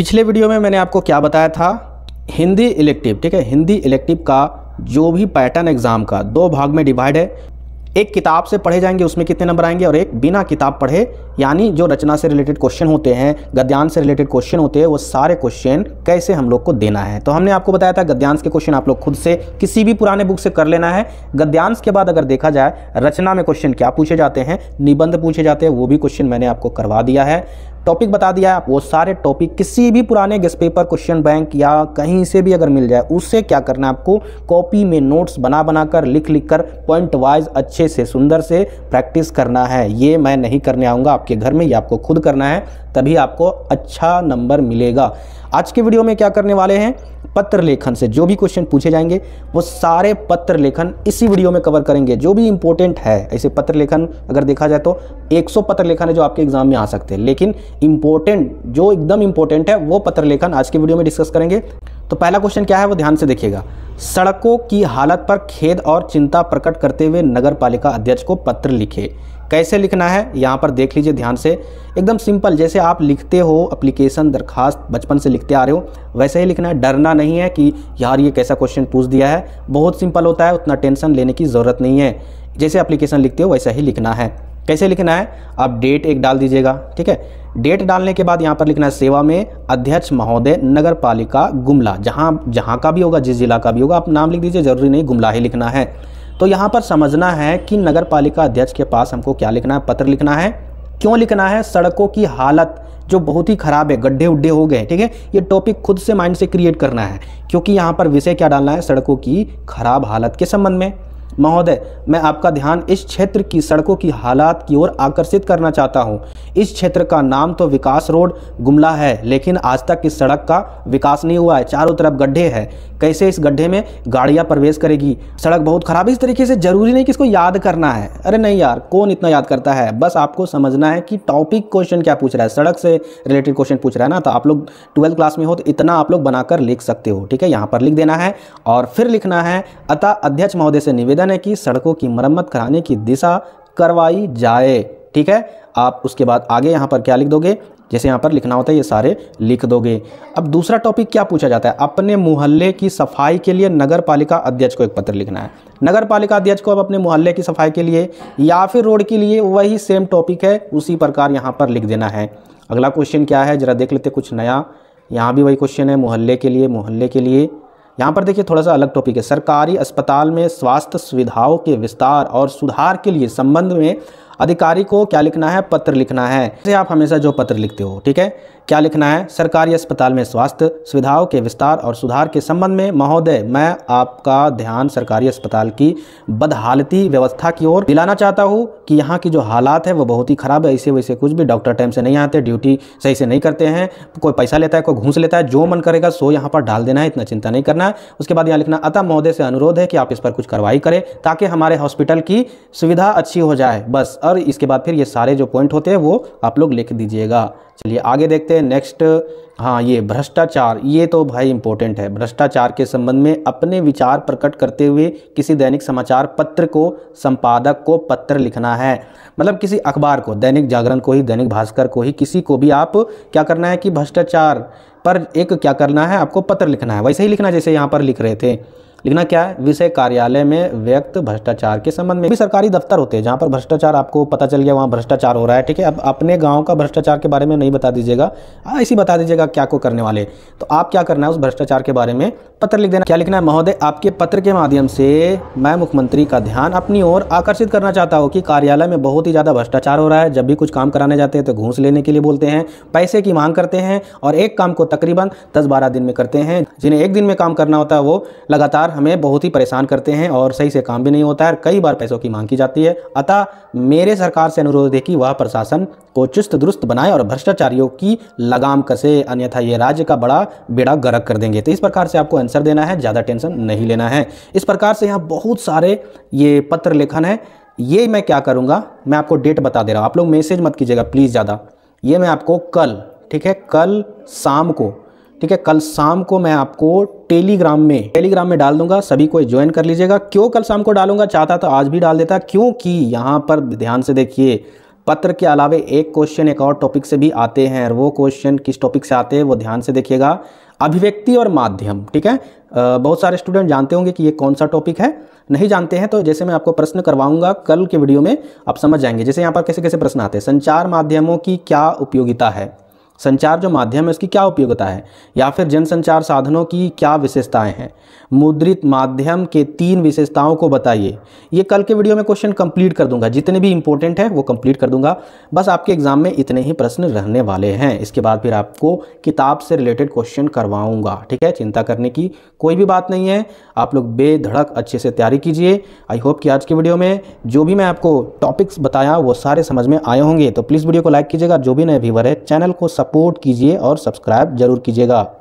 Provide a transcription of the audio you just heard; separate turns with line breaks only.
पिछले वीडियो में मैंने आपको क्या बताया था हिंदी इलेक्टिव ठीक है हिंदी इलेक्टिव का जो भी पैटर्न एग्जाम का दो भाग में डिवाइड है एक किताब से पढ़े जाएंगे उसमें कितने नंबर आएंगे और एक बिना किताब पढ़े यानी जो रचना से रिलेटेड क्वेश्चन होते हैं गद्यांश से रिलेटेड क्वेश्चन होते हैं वो सारे क्वेश्चन कैसे हम लोग को देना है तो हमने आपको बताया था गद्यांश के क्वेश्चन आप लोग खुद से किसी भी पुराने बुक से कर लेना है गद्यांश के बाद अगर देखा जाए रचना में क्वेश्चन क्या पूछे जाते हैं निबंध पूछे जाते हैं वो भी क्वेश्चन मैंने आपको करवा दिया है टॉपिक बता दिया है आप वो सारे टॉपिक किसी भी पुराने गेस्ट पेपर क्वेश्चन बैंक या कहीं से भी अगर मिल जाए उससे क्या करना है आपको कॉपी में नोट्स बना बना कर लिख लिख कर पॉइंट वाइज अच्छे से सुंदर से प्रैक्टिस करना है ये मैं नहीं करने आऊँगा आपके घर में या आपको खुद करना है तभी आपको अच्छा नंबर मिलेगा आज के वीडियो में क्या करने वाले हैं पत्र लेखन से जो भी क्वेश्चन पूछे जाएंगे वो सारे पत्र लेखन इसी वीडियो में कवर करेंगे जो भी इंपॉर्टेंट है ऐसे पत्र लेखन अगर देखा जाए तो 100 पत्र लेखन है जो आपके एग्जाम में आ सकते हैं लेकिन इंपॉर्टेंट जो एकदम इंपॉर्टेंट है वो पत्र लेखन आज के वीडियो में डिस्कस करेंगे तो पहला क्वेश्चन क्या है वो ध्यान से देखिएगा सड़कों की हालत पर खेद और चिंता प्रकट करते हुए नगर पालिका अध्यक्ष को पत्र लिखे कैसे लिखना है यहाँ पर देख लीजिए ध्यान से एकदम सिंपल जैसे आप लिखते हो अप्लीकेशन दरखास्त बचपन से लिखते आ रहे हो वैसे ही लिखना है डरना नहीं है कि यार ये कैसा क्वेश्चन पूछ दिया है बहुत सिंपल होता है उतना टेंशन लेने की ज़रूरत नहीं है जैसे अप्लीकेशन लिखते हो वैसा ही लिखना है कैसे लिखना है आप डेट एक डाल दीजिएगा ठीक है डेट डालने के बाद यहाँ पर लिखना है सेवा में अध्यक्ष महोदय नगर पालिका गुमला जहाँ जहाँ का भी होगा जिस जिला का भी होगा आप नाम लिख दीजिए जरूरी नहीं गुमला ही लिखना है तो यहाँ पर समझना है कि नगर पालिका अध्यक्ष के पास हमको क्या लिखना है पत्र लिखना है क्यों लिखना है सड़कों की हालत जो बहुत ही खराब है गड्ढे उड्ढे हो गए ठीक है ये टॉपिक खुद से माइंड से क्रिएट करना है क्योंकि यहाँ पर विषय क्या डालना है सड़कों की खराब हालत के संबंध में महोदय मैं आपका ध्यान इस क्षेत्र की सड़कों की हालात की ओर आकर्षित करना चाहता हूं। इस क्षेत्र का नाम तो विकास रोड गुमला है लेकिन आज तक इस सड़क का विकास नहीं हुआ है चारों तरफ गड्ढे हैं कैसे इस गड्ढे में गाड़ियाँ प्रवेश करेगी सड़क बहुत ख़राब है इस तरीके से ज़रूरी नहीं कि इसको याद करना है अरे नहीं यार कौन इतना याद करता है बस आपको समझना है कि टॉपिक क्वेश्चन क्या पूछ रहा है सड़क से रिलेटेड क्वेश्चन पूछ रहा है ना तो आप लोग ट्वेल्थ क्लास में हो तो इतना आप लोग बनाकर लिख सकते हो ठीक है यहाँ पर लिख देना है और फिर लिखना है अतः अध्यक्ष महोदय से निवेदन है कि सड़कों की मरम्मत कराने की दिशा करवाई जाए ठीक है आप उसके बाद आगे यहाँ पर क्या लिख दोगे जैसे यहाँ पर लिखना होता है ये सारे लिख दोगे अब दूसरा टॉपिक क्या पूछा जाता है अपने मोहल्ले की सफाई के लिए नगर पालिका अध्यक्ष को एक पत्र लिखना है नगर पालिका अध्यक्ष को अब अपने मोहल्ले की सफाई के लिए या फिर रोड के लिए वही सेम टॉपिक है उसी प्रकार यहाँ पर लिख देना है अगला क्वेश्चन क्या है ज़रा देख लेते कुछ नया यहाँ भी वही क्वेश्चन है मोहल्ले के लिए मोहल्ले के लिए यहाँ पर देखिए थोड़ा सा अलग टॉपिक है सरकारी अस्पताल में स्वास्थ्य सुविधाओं के विस्तार और सुधार के लिए संबंध में अधिकारी को क्या लिखना है पत्र लिखना है जैसे आप हमेशा जो पत्र लिखते हो ठीक है क्या लिखना है सरकारी अस्पताल में स्वास्थ्य सुविधाओं के विस्तार और सुधार के संबंध में महोदय मैं आपका ध्यान सरकारी अस्पताल की बदहालती व्यवस्था की ओर दिलाना चाहता हूँ कि यहाँ की जो हालात है वो बहुत ही ख़राब है ऐसे वैसे कुछ भी डॉक्टर टाइम से नहीं आते ड्यूटी सही से नहीं करते हैं कोई पैसा लेता है कोई घूस लेता है जो मन करेगा सो यहाँ पर डाल देना है इतना चिंता नहीं करना है उसके बाद यहाँ लिखना अतः महोदय से अनुरोध है कि आप इस पर कुछ कार्रवाई करें ताकि हमारे हॉस्पिटल की सुविधा अच्छी हो जाए बस और इसके बाद फिर ये सारे जो पॉइंट होते हैं वो आप लोग लिख दीजिएगा चलिए आगे देखते हैं नेक्स्ट हाँ ये भ्रष्टाचार ये तो भाई इम्पोर्टेंट है भ्रष्टाचार के संबंध में अपने विचार प्रकट करते हुए किसी दैनिक समाचार पत्र को संपादक को पत्र लिखना है मतलब किसी अखबार को दैनिक जागरण को ही दैनिक भास्कर को ही किसी को भी आप क्या करना है कि भ्रष्टाचार पर एक क्या करना है आपको पत्र लिखना है वैसे ही लिखना जैसे यहाँ पर लिख रहे थे लिखना क्या है विषय कार्यालय में व्यक्त भ्रष्टाचार के संबंध में भी सरकारी दफ्तर होते हैं जहाँ पर भ्रष्टाचार आपको पता चल गया वहाँ भ्रष्टाचार हो रहा है ठीक है अब अपने गाँव का भ्रष्टाचार के बारे में नहीं बता दीजिएगा ऐसी बता दीजिएगा क्या को करने वाले तो आप क्या करना है उस भ्रष्टाचार के बारे में पत्र लिख देना क्या लिखना है महोदय आपके पत्र के माध्यम से मैं मुख्यमंत्री का ध्यान अपनी ओर आकर्षित करना चाहता हूँ कि कार्यालय में बहुत ही ज़्यादा भ्रष्टाचार हो रहा है जब भी कुछ काम कराने जाते हैं तो घूस लेने के लिए बोलते हैं पैसे की मांग करते हैं और एक काम को तकरीबन दस बारह दिन में करते हैं जिन्हें एक दिन में काम करना होता है वो लगातार लगातार हमें बहुत ही परेशान करते हैं और सही से काम भी नहीं होता है कई बार पैसों की मांग की जाती है अतः मेरे सरकार से अनुरोध है कि वह प्रशासन को चुस्त दुरुस्त बनाए और भ्रष्टाचारियों की लगाम कसे अन्यथा ये राज्य का बड़ा बेड़ा गरक कर देंगे तो इस प्रकार से आपको आंसर देना है ज़्यादा टेंशन नहीं लेना है इस प्रकार से यहाँ बहुत सारे ये पत्र लेखन है ये मैं क्या करूँगा मैं आपको डेट बता दे रहा हूँ आप लोग मैसेज मत कीजिएगा प्लीज़ ज़्यादा ये मैं आपको कल ठीक है कल शाम को ठीक है कल शाम को मैं आपको टेलीग्राम में टेलीग्राम में डाल दूंगा सभी को ज्वाइन कर लीजिएगा क्यों कल शाम को डालूंगा चाहता तो आज भी डाल देता क्योंकि यहाँ पर ध्यान से देखिए पत्र के अलावे एक क्वेश्चन एक और टॉपिक से भी आते हैं और वो क्वेश्चन किस टॉपिक से आते हैं वो ध्यान से देखिएगा अभिव्यक्ति और माध्यम ठीक है बहुत सारे स्टूडेंट जानते होंगे कि ये कौन सा टॉपिक है नहीं जानते हैं तो जैसे मैं आपको प्रश्न करवाऊंगा कल के वीडियो में आप समझ जाएंगे जैसे यहाँ पर कैसे कैसे प्रश्न आते हैं संचार माध्यमों की क्या उपयोगिता है संचार जो माध्यम है उसकी क्या उपयोगिता है या फिर जनसंचार साधनों की क्या विशेषताएं हैं मुद्रित माध्यम के तीन विशेषताओं को बताइए ये कल के वीडियो में क्वेश्चन कंप्लीट कर दूंगा जितने भी इंपॉर्टेंट है वो कंप्लीट कर दूंगा बस आपके एग्जाम में इतने ही प्रश्न रहने वाले हैं इसके बाद फिर आपको किताब से रिलेटेड क्वेश्चन करवाऊँगा ठीक है चिंता करने की कोई भी बात नहीं है आप लोग बेधड़क अच्छे से तैयारी कीजिए आई होप कि आज के वीडियो में जो भी मैं आपको टॉपिक्स बताया वो सारे समझ में आए होंगे तो प्लीज़ वीडियो को लाइक कीजिएगा जो भी नए व्यूवर है चैनल को सब सपोर्ट कीजिए और सब्सक्राइब जरूर कीजिएगा